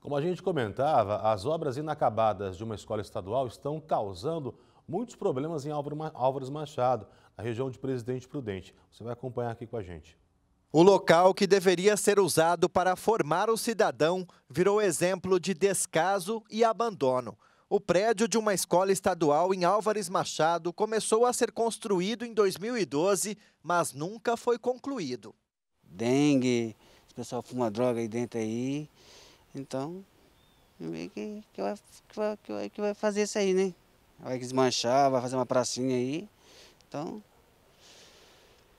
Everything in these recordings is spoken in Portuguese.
Como a gente comentava, as obras inacabadas de uma escola estadual estão causando muitos problemas em Álvares Machado, na região de Presidente Prudente. Você vai acompanhar aqui com a gente. O local que deveria ser usado para formar o cidadão virou exemplo de descaso e abandono. O prédio de uma escola estadual em Álvares Machado começou a ser construído em 2012, mas nunca foi concluído. Dengue, o pessoal fuma droga aí dentro aí. Então, vamos ver que, que, vai, que, vai, que, vai, que vai fazer isso aí, né? Vai desmanchar, vai fazer uma pracinha aí. Então.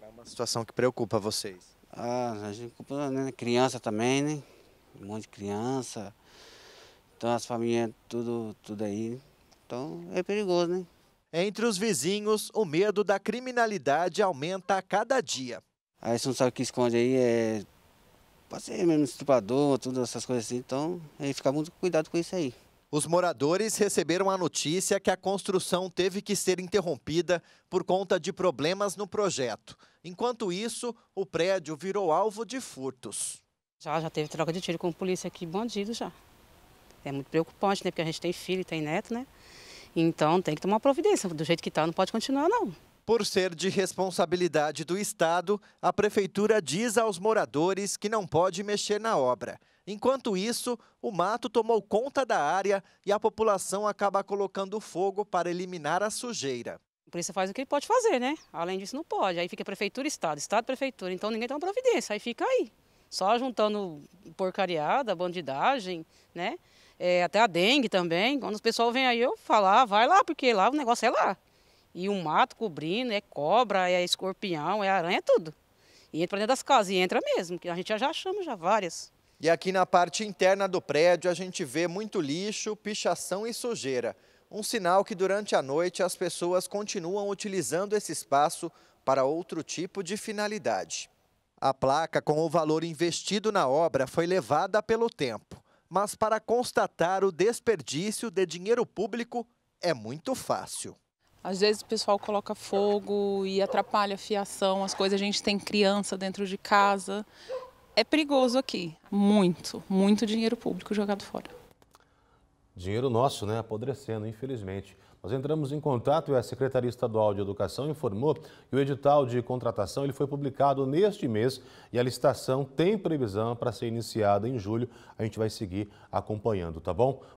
É uma situação que preocupa vocês. Ah, a gente preocupa, né? Criança também, né? Um monte de criança. Então as famílias, tudo, tudo aí. Então é perigoso, né? Entre os vizinhos, o medo da criminalidade aumenta a cada dia. Aí você não sabe o que esconde aí, é pode ser mesmo estuprador, todas essas coisas assim. Então, aí ficar muito cuidado com isso aí. Os moradores receberam a notícia que a construção teve que ser interrompida por conta de problemas no projeto. Enquanto isso, o prédio virou alvo de furtos. Já, já teve troca de tiro com polícia aqui, bandido já. É muito preocupante, né? Porque a gente tem filho, tem neto, né? Então tem que tomar providência. Do jeito que está, não pode continuar, não. Por ser de responsabilidade do Estado, a Prefeitura diz aos moradores que não pode mexer na obra. Enquanto isso, o mato tomou conta da área e a população acaba colocando fogo para eliminar a sujeira. O polícia faz o que ele pode fazer, né? Além disso, não pode. Aí fica Prefeitura Estado, Estado Prefeitura. Então ninguém uma providência. Aí fica aí. Só juntando porcariada, bandidagem, né? É, até a dengue também. Quando o pessoal vem aí, eu falo, ah, vai lá, porque lá o negócio é lá. E o mato cobrindo, é cobra, é escorpião, é aranha, é tudo. E entra dentro das casas, e entra mesmo, que a gente já chama já várias. E aqui na parte interna do prédio a gente vê muito lixo, pichação e sujeira. Um sinal que durante a noite as pessoas continuam utilizando esse espaço para outro tipo de finalidade. A placa com o valor investido na obra foi levada pelo tempo, mas para constatar o desperdício de dinheiro público é muito fácil. Às vezes o pessoal coloca fogo e atrapalha a fiação, as coisas. A gente tem criança dentro de casa. É perigoso aqui. Muito, muito dinheiro público jogado fora. Dinheiro nosso, né? Apodrecendo, infelizmente. Nós entramos em contato e a Secretaria Estadual de Educação informou que o edital de contratação ele foi publicado neste mês e a licitação tem previsão para ser iniciada em julho. A gente vai seguir acompanhando, tá bom?